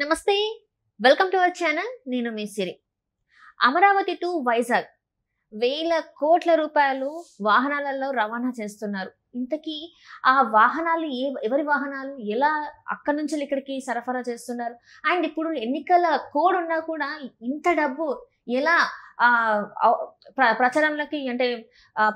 నమస్తే welcome to our channel నేను మీ సిరి అమరావతి టు వైజాగ్ వేల కోట్ల రూపాయలు వాహనాలలో రవాణా చేస్తున్నారు ఇంతకీ ఆ వాహనాలు ఏ ఎవరి వాహనాలు ఎలా అక్కడి నుంచి ఇక్కడికి సరఫరా చేస్తున్నారు అండ్ ఇప్పుడు ఎన్నికల కోడ్ ఉన్నా కూడా ఇంత డబ్బు ఎలా ప్రచారంలోకి అంటే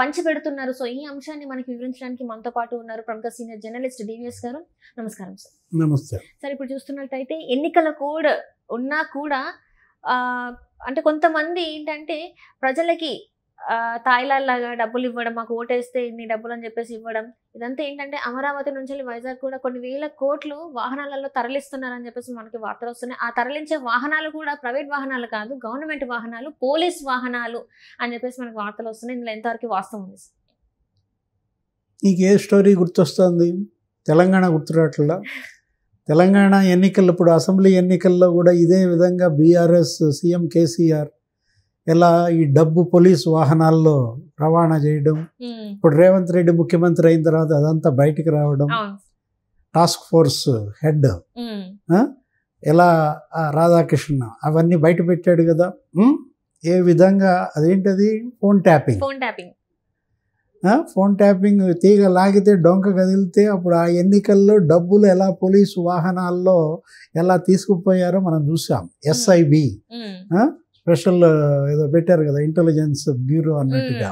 పంచిపెడుతున్నారు సో ఈ అంశాన్ని మనకి వివరించడానికి మనతో పాటు ఉన్నారు ప్రముఖ సీనియర్ జర్నలిస్ట్ డివిఎస్ గారు నమస్కారం సార్ నమస్తే సార్ ఇప్పుడు చూస్తున్నట్టయితే ఎన్నికల కోడ్ ఉన్నా కూడా అంటే కొంతమంది ఏంటంటే ప్రజలకి తాయిలాల్ లాగా డబ్బులు ఇవ్వడం మాకు ఓటేస్తే ఇన్ని డబ్బులు అని చెప్పేసి ఇవ్వడం ఇదంతా ఏంటంటే అమరావతి నుంచి వైజాగ్ కూడా కొన్ని వేల కోట్లు వాహనాలలో తరలిస్తున్నారని చెప్పేసి మనకి వార్తలు వస్తున్నాయి ఆ తరలించే వాహనాలు కూడా ప్రైవేట్ వాహనాలు కాదు గవర్నమెంట్ వాహనాలు పోలీస్ వాహనాలు అని చెప్పేసి మనకి వార్తలు వస్తున్నాయి ఇందులో ఎంతవరకు వాస్తవం ఉంది నీకు ఏ స్టోరీ గుర్తొస్తుంది తెలంగాణ గుర్తురాట్లా తెలంగాణ ఎన్నికల్లో ఇప్పుడు అసెంబ్లీ ఎన్నికల్లో కూడా ఇదే విధంగా బీఆర్ఎస్ సీఎం కేసీఆర్ ఇలా ఈ డబ్బు పోలీస్ వాహనాల్లో రవాణా చేయడం ఇప్పుడు రేవంత్ రెడ్డి ముఖ్యమంత్రి అయిన తర్వాత అదంతా బయటికి రావడం టాస్క్ ఫోర్స్ హెడ్ ఎలా రాధాకృష్ణ అవన్నీ బయట పెట్టాడు కదా ఏ విధంగా అదేంటది phone tapping phone tapping phone tapping తీగ లాగితే డొంక కదిలితే అప్పుడు ఆ ఎన్నికల్లో డబ్బులు ఎలా పోలీసు వాహనాల్లో ఎలా తీసుకుపోయారో మనం చూసాం ఎస్ఐబి స్పెషల్ ఏదో పెట్టారు కదా ఇంటెలిజెన్స్ బ్యూరో అన్నట్టుగా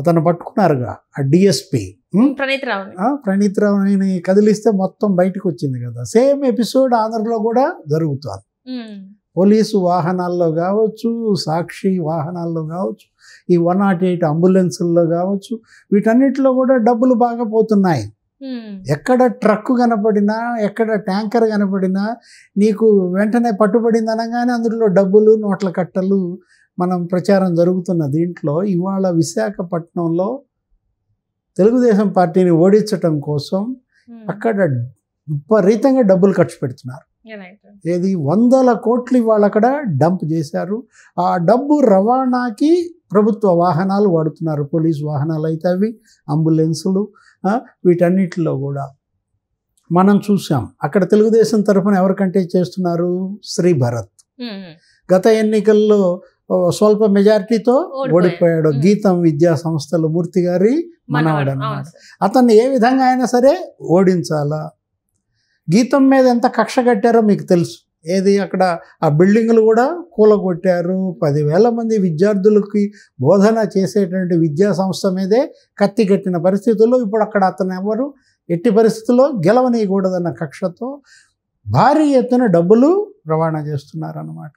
అతను పట్టుకున్నారుగా ఆ డిఎస్పి ప్రణీత్ రావుని కదిలిస్తే మొత్తం బయటకు వచ్చింది కదా సేమ్ ఎపిసోడ్ ఆంధ్రలో కూడా జరుగుతుంది పోలీసు వాహనాల్లో కావచ్చు సాక్షి వాహనాల్లో కావచ్చు ఈ వన్ నాట్ ఎయిట్ అంబులెన్సుల్లో కావచ్చు వీటన్నిటిలో కూడా డబ్బులు బాగా పోతున్నాయి ఎక్కడ ట్రక్ కనపడినా ఎక్కడ ట్యాంకర్ కనపడినా నీకు వెంటనే పట్టుబడింది అనగానే అందులో డబ్బులు నోట్ల కట్టలు మనం ప్రచారం జరుగుతున్న దీంట్లో ఇవాళ విశాఖపట్నంలో తెలుగుదేశం పార్టీని ఓడించటం కోసం అక్కడ విపరీతంగా డబ్బులు ఖర్చు పెడుతున్నారు ఏది వందల కోట్లు ఇవాళ అక్కడ డంప్ చేశారు ఆ డబ్బు రవాణాకి ప్రభుత్వ వాహనాలు వాడుతున్నారు పోలీసు వాహనాలు అయితే అవి అంబులెన్సులు వీటన్నిటిలో కూడా మనం చూసాం అక్కడ తెలుగుదేశం తరఫున ఎవరికంటే చేస్తున్నారు శ్రీ భరత్ గత ఎన్నికల్లో స్వల్ప మెజారిటీతో ఓడిపోయాడు గీతం విద్యా సంస్థలు మూర్తి గారి మనవాడు అన్నమాట అతన్ని ఏ విధంగా అయినా సరే ఓడించాలా గీతం మీద ఎంత కక్ష కట్టారో మీకు తెలుసు ఏది అక్కడ ఆ బిల్డింగ్లు కూడా కూలగొట్టారు పదివేల మంది విద్యార్థులకి బోధన చేసేటువంటి విద్యా సంస్థ మీదే కత్తి కట్టిన పరిస్థితుల్లో ఇప్పుడు అక్కడ అతను ఎవరు ఎట్టి పరిస్థితుల్లో గెలవనీయకూడదన్న కక్షతో భారీ ఎత్తున డబ్బులు రవాణా చేస్తున్నారు అన్నమాట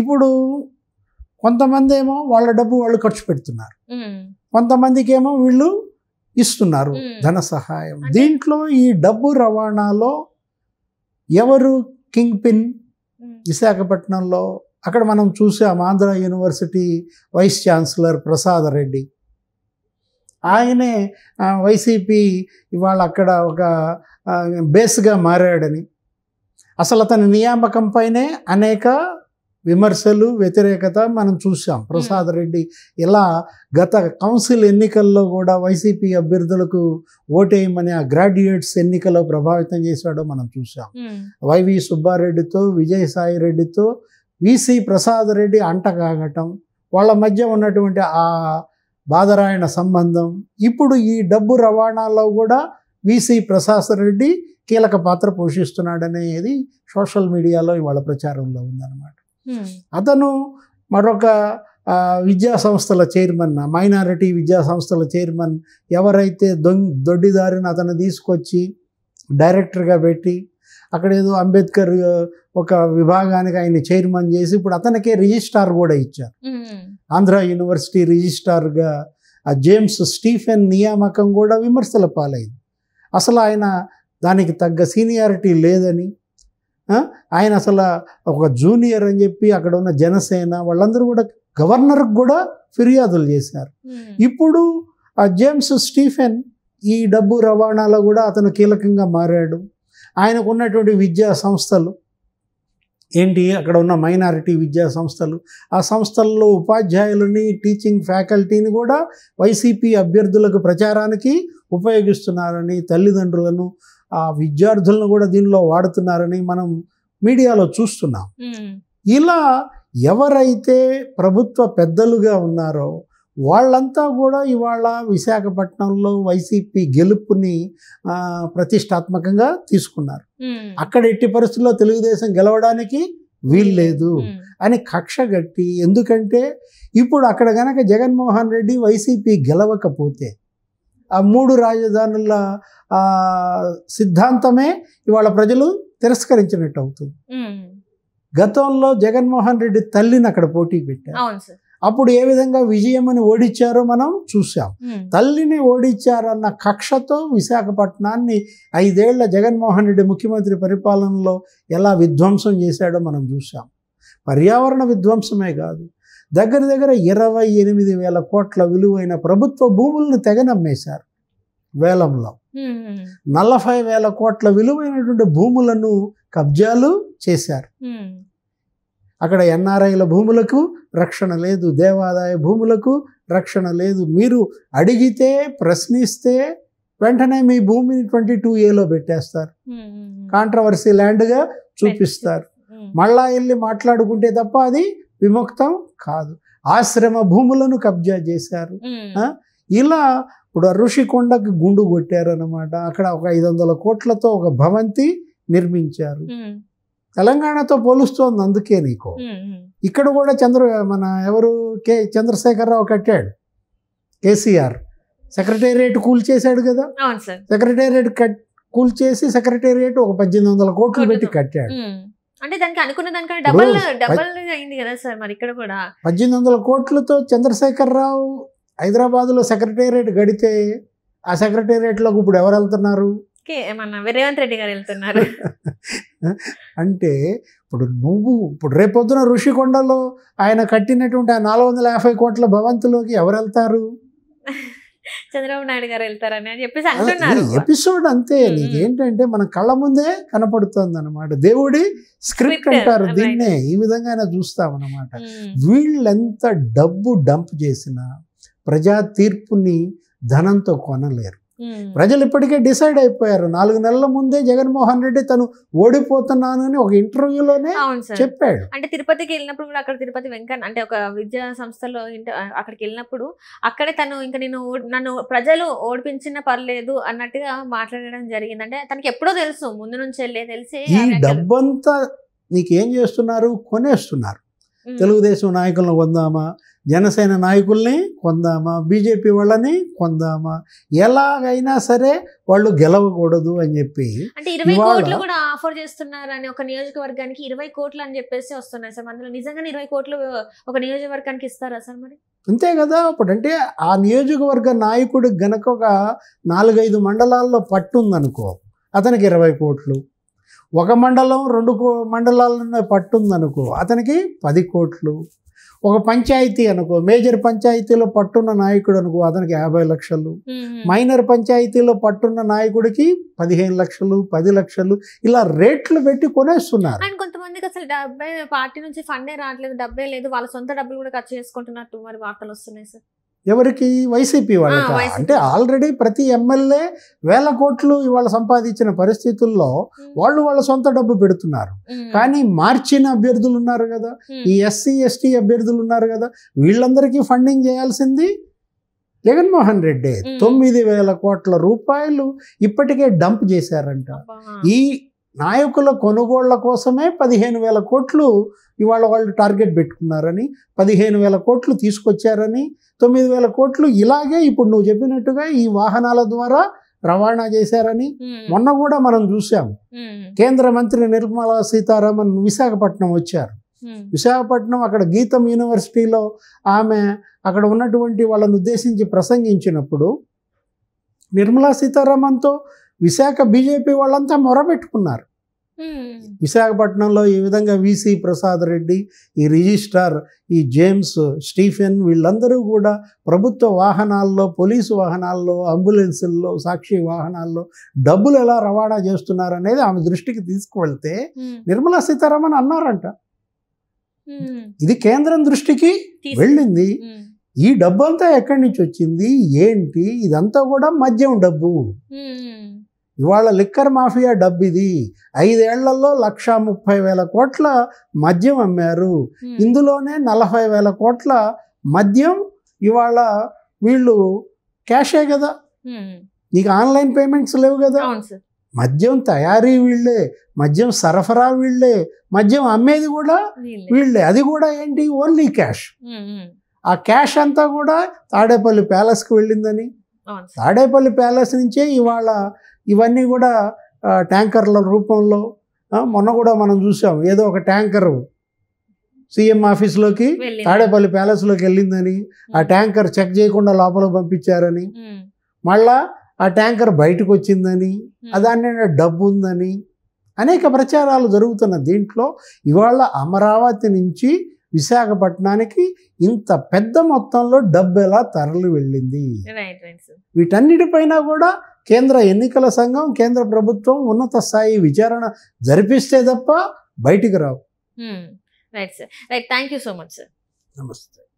ఇప్పుడు కొంతమంది ఏమో వాళ్ళ డబ్బు వాళ్ళు ఖర్చు పెడుతున్నారు కొంతమందికి ఏమో వీళ్ళు ఇస్తున్నారు ధన సహాయం దీంట్లో ఈ డబ్బు రవాణాలో ఎవరు కింగ్ పిన్ విశాఖపట్నంలో అక్కడ మనం చూసాం Andhra university vice chancellor Prasad Reddy ఆయనే వైసీపీ ఇవాళ అక్కడ ఒక బేస్గా మారాడని అసలు అతని నియామకంపైనే అనేక విమర్శలు వ్యతిరేకత మనం చూసాం ప్రసాద్ రెడ్డి ఇలా గత కౌన్సిల్ ఎన్నికల్లో కూడా వైసీపీ అభ్యర్థులకు ఓటేయమని ఆ గ్రాడ్యుయేట్స్ ఎన్నికలో ప్రభావితం చేశాడో మనం చూసాం వైవి సుబ్బారెడ్డితో విజయసాయి రెడ్డితో విసి ప్రసాద్ రెడ్డి అంట కాగటం వాళ్ళ మధ్య ఉన్నటువంటి ఆ బాధరాయణ సంబంధం ఇప్పుడు ఈ డబ్బు రవాణాలో కూడా విసి ప్రసాద్ రెడ్డి కీలక పాత్ర పోషిస్తున్నాడనేది సోషల్ మీడియాలో ఇవాళ ప్రచారంలో ఉందన్నమాట Hmm. అతను మరొక విద్యా సంస్థల చైర్మన్ మైనారిటీ విద్యా సంస్థల చైర్మన్ ఎవరైతే దొంగ దొడ్డిదారిని అతను తీసుకొచ్చి డైరెక్టర్గా పెట్టి అక్కడ ఏదో అంబేద్కర్ ఒక విభాగానికి ఆయన చైర్మన్ చేసి ఇప్పుడు అతనికే రిజిస్ట్రార్ కూడా ఇచ్చారు hmm. ఆంధ్ర యూనివర్సిటీ రిజిస్ట్రార్గా ఆ జేమ్స్ స్టీఫెన్ నియామకం కూడా విమర్శల పాలైంది అసలు ఆయన దానికి తగ్గ సీనియారిటీ లేదని ఆయన అసలు ఒక జూనియర్ అని చెప్పి అక్కడ ఉన్న జనసేన వాళ్ళందరూ కూడా గవర్నర్కి కూడా ఫిర్యాదులు చేశారు hmm. ఇప్పుడు ఆ జేమ్స్ స్టీఫెన్ ఈ డబ్బు రవాణాలో కూడా అతను కీలకంగా మారాడు ఆయనకు ఉన్నటువంటి విద్యా సంస్థలు ఏంటి అక్కడ ఉన్న మైనారిటీ విద్యా సంస్థలు ఆ సంస్థల్లో ఉపాధ్యాయులని టీచింగ్ ఫ్యాకల్టీని కూడా వైసీపీ అభ్యర్థులకు ప్రచారానికి ఉపయోగిస్తున్నారని తల్లిదండ్రులను ఆ విద్యార్థులను కూడా దీనిలో వాడుతున్నారని మనం మీడియాలో చూస్తున్నాం ఇలా ఎవరైతే ప్రభుత్వ పెద్దలుగా ఉన్నారో వాళ్ళంతా కూడా ఇవాళ విశాఖపట్నంలో వైసీపీ గెలుపుని ప్రతిష్టాత్మకంగా తీసుకున్నారు అక్కడ ఎట్టి పరిస్థితుల్లో తెలుగుదేశం గెలవడానికి వీల్లేదు అని కక్ష గట్టి ఎందుకంటే ఇప్పుడు అక్కడ కనుక జగన్మోహన్ రెడ్డి వైసీపీ గెలవకపోతే ఆ మూడు రాజధానుల సిద్ధాంతమే ఇవాళ ప్రజలు తిరస్కరించినట్టు అవుతుంది గతంలో జగన్మోహన్ రెడ్డి తల్లిని అక్కడ పోటీ పెట్టారు అప్పుడు ఏ విధంగా అని ఓడిచ్చారో మనం చూసాం తల్లిని ఓడించారన్న కక్షతో విశాఖపట్నాన్ని ఐదేళ్ల జగన్మోహన్ రెడ్డి ముఖ్యమంత్రి పరిపాలనలో ఎలా విధ్వంసం చేశాడో మనం చూసాం పర్యావరణ విధ్వంసమే కాదు దగ్గర దగ్గర ఇరవై ఎనిమిది వేల కోట్ల విలువైన ప్రభుత్వ భూములను తెగ నమ్మేశారు వేలంలో నలభై వేల కోట్ల విలువైనటువంటి భూములను కబ్జాలు చేశారు అక్కడ ఎన్ఆర్ఐల భూములకు రక్షణ లేదు దేవాదాయ భూములకు రక్షణ లేదు మీరు అడిగితే ప్రశ్నిస్తే వెంటనే మీ భూమిని ట్వంటీ టూ ఏలో పెట్టేస్తారు కాంట్రవర్సీ ల్యాండ్గా చూపిస్తారు మళ్ళా వెళ్ళి మాట్లాడుకుంటే తప్ప అది విముక్తం కాదు ఆశ్రమ భూములను కబ్జా చేశారు ఇలా ఇప్పుడు ఋషికొండకు గుండు కొట్టారు అనమాట అక్కడ ఒక ఐదు వందల కోట్లతో ఒక భవంతి నిర్మించారు తెలంగాణతో పోలుస్తోంది అందుకే నీకు ఇక్కడ కూడా చంద్ర మన ఎవరు కే చంద్రశేఖరరావు కట్టాడు కేసీఆర్ సెక్రటేరియట్ కూల్చేశాడు కదా సెక్రటేరియట్ కట్ కూల్చేసి సెక్రటేరియట్ ఒక పద్దెనిమిది వందల కోట్లు పెట్టి కట్టాడు అంటే దానికి అనుకున్న దానికన్నా డబల్ డబల్ అయింది కదా సార్ మరి ఇక్కడ కూడా పద్దెనిమిది వందల కోట్లతో చంద్రశేఖర్ రావు హైదరాబాద్లో సెక్రటేరియట్ గడితే ఆ సెక్రటేరియట్లోకి ఇప్పుడు ఎవరు వెళ్తున్నారు రేవంత్ రెడ్డి గారు వెళ్తున్నారు అంటే ఇప్పుడు నువ్వు ఇప్పుడు రేపొద్దున ఋషికొండలో ఆయన కట్టినటువంటి ఆ నాలుగు వందల యాభై కోట్ల భవంతులోకి ఎవరు వెళ్తారు చంద్రబాబు నాయుడు గారు వెళ్తారని అని చెప్పేసి అంటున్నారు ఎపిసోడ్ అంతే నీకేంటంటే మన కళ్ళ ముందే కనపడుతుంది అనమాట దేవుడి స్క్రిప్ట్ అంటారు దీన్నే ఈ విధంగా చూస్తాం అనమాట వీళ్ళెంత డబ్బు డంప్ చేసినా ప్రజా తీర్పుని ధనంతో కొనలేరు ప్రజలు ఇప్పటికే డిసైడ్ అయిపోయారు నాలుగు నెలల ముందే జగన్మోహన్ రెడ్డి తను ఓడిపోతున్నాను అని ఒక ఇంటర్వ్యూలోనే చెప్పాడు అంటే తిరుపతికి వెళ్ళినప్పుడు కూడా అక్కడ తిరుపతి వెంకన్న అంటే ఒక విద్యా సంస్థలో అక్కడికి వెళ్ళినప్పుడు అక్కడే తను ఇంకా నేను నన్ను ప్రజలు ఓడిపించినా పర్లేదు అన్నట్టుగా మాట్లాడడం జరిగింది అంటే తనకి ఎప్పుడో తెలుసు ముందు నుంచి వెళ్ళే తెలిసి ఈ డబ్బంతా నీకేం చేస్తున్నారు కొనేస్తున్నారు తెలుగుదేశం నాయకులను కొందామా జనసేన నాయకుల్ని కొందామా బీజేపీ వాళ్ళని కొందామా ఎలాగైనా సరే వాళ్ళు గెలవకూడదు అని చెప్పి అంటే ఇరవై కోట్లు కూడా ఆఫర్ చేస్తున్నారు అని ఒక నియోజకవర్గానికి ఇరవై కోట్లు అని చెప్పేసి వస్తున్నాయి సార్ అందులో నిజంగా ఇరవై కోట్లు ఒక నియోజకవర్గానికి ఇస్తారా సార్ మరి అంతే కదా అప్పుడు అంటే ఆ నియోజకవర్గ నాయకుడు గనక ఒక నాలుగైదు మండలాల్లో పట్టుందనుకో అతనికి ఇరవై కోట్లు ఒక మండలం రెండు మండలాలను పట్టుందనుకో అతనికి పది కోట్లు ఒక పంచాయతీ అనుకో మేజర్ పంచాయతీలో పట్టున్న నాయకుడు అనుకో అతనికి యాభై లక్షలు మైనర్ పంచాయతీలో పట్టున్న నాయకుడికి పదిహేను లక్షలు పది లక్షలు ఇలా రేట్లు పెట్టి కొనేస్తున్నారు కొంతమందికి అసలు డబ్బే పార్టీ నుంచి ఫండే రావట్లేదు డబ్బే లేదు వాళ్ళ సొంత డబ్బులు కూడా ఖర్చు చేసుకుంటున్నట్టు మరి వార్తలు వస్తున్నాయి సార్ ఎవరికి వైసీపీ వాళ్ళకి అంటే ఆల్రెడీ ప్రతి ఎమ్మెల్యే వేల కోట్లు ఇవాళ సంపాదించిన పరిస్థితుల్లో వాళ్ళు వాళ్ళ సొంత డబ్బు పెడుతున్నారు కానీ మార్చిన అభ్యర్థులు ఉన్నారు కదా ఈ ఎస్సీ ఎస్టీ అభ్యర్థులు ఉన్నారు కదా వీళ్ళందరికీ ఫండింగ్ చేయాల్సింది జగన్మోహన్ రెడ్డి తొమ్మిది వేల కోట్ల రూపాయలు ఇప్పటికే డంప్ చేశారంట ఈ నాయకుల కొనుగోళ్ల కోసమే పదిహేను వేల కోట్లు ఇవాళ వాళ్ళు టార్గెట్ పెట్టుకున్నారని పదిహేను వేల కోట్లు తీసుకొచ్చారని తొమ్మిది వేల కోట్లు ఇలాగే ఇప్పుడు నువ్వు చెప్పినట్టుగా ఈ వాహనాల ద్వారా రవాణా చేశారని మొన్న కూడా మనం చూసాము కేంద్ర మంత్రి నిర్మలా సీతారామన్ విశాఖపట్నం వచ్చారు విశాఖపట్నం అక్కడ గీతం యూనివర్సిటీలో ఆమె అక్కడ ఉన్నటువంటి వాళ్ళను ఉద్దేశించి ప్రసంగించినప్పుడు నిర్మలా సీతారామన్తో విశాఖ బీజేపీ వాళ్ళంతా మొరబెట్టుకున్నారు hmm. విశాఖపట్నంలో ఈ విధంగా విసి ప్రసాద్ రెడ్డి ఈ రిజిస్ట్రార్ ఈ జేమ్స్ స్టీఫెన్ వీళ్ళందరూ కూడా ప్రభుత్వ వాహనాల్లో పోలీసు వాహనాల్లో అంబులెన్సుల్లో సాక్షి వాహనాల్లో డబ్బులు ఎలా రవాణా చేస్తున్నారు అనేది ఆమె దృష్టికి తీసుకువెళ్తే hmm. నిర్మలా సీతారామన్ అన్నారంట hmm. ఇది కేంద్రం దృష్టికి వెళ్ళింది ఈ డబ్బు అంతా ఎక్కడి నుంచి వచ్చింది ఏంటి ఇదంతా కూడా మద్యం డబ్బు ఇవాళ లిక్కర్ మాఫియా డబ్బు ఇది ఐదేళ్లలో లక్ష ముప్పై వేల కోట్ల మద్యం అమ్మారు ఇందులోనే నలభై వేల కోట్ల మద్యం ఇవాళ వీళ్ళు క్యాషే కదా నీకు ఆన్లైన్ పేమెంట్స్ లేవు కదా మద్యం తయారీ వీళ్ళే మద్యం సరఫరా వీళ్ళే మద్యం అమ్మేది కూడా వీళ్ళే అది కూడా ఏంటి ఓన్లీ క్యాష్ ఆ క్యాష్ అంతా కూడా తాడేపల్లి ప్యాలెస్కి వెళ్ళిందని తాడేపల్లి ప్యాలెస్ నుంచే ఇవాళ ఇవన్నీ కూడా ట్యాంకర్ల రూపంలో మొన్న కూడా మనం చూసాం ఏదో ఒక ట్యాంకర్ సీఎం ఆఫీస్లోకి తాడేపల్లి ప్యాలెస్లోకి వెళ్ళిందని ఆ ట్యాంకర్ చెక్ చేయకుండా లోపల పంపించారని మళ్ళా ఆ ట్యాంకర్ బయటకు వచ్చిందని దాని డబ్బు ఉందని అనేక ప్రచారాలు జరుగుతున్న దీంట్లో ఇవాళ అమరావతి నుంచి విశాఖపట్నానికి ఇంత పెద్ద మొత్తంలో డబ్బు ఎలా తరలి వెళ్ళింది వీటన్నిటిపైన కూడా కేంద్ర ఎన్నికల సంఘం కేంద్ర ప్రభుత్వం ఉన్నత స్థాయి విచారణ జరిపిస్తే తప్ప బయటికి రావు right sir right thank you so much sir నమస్తే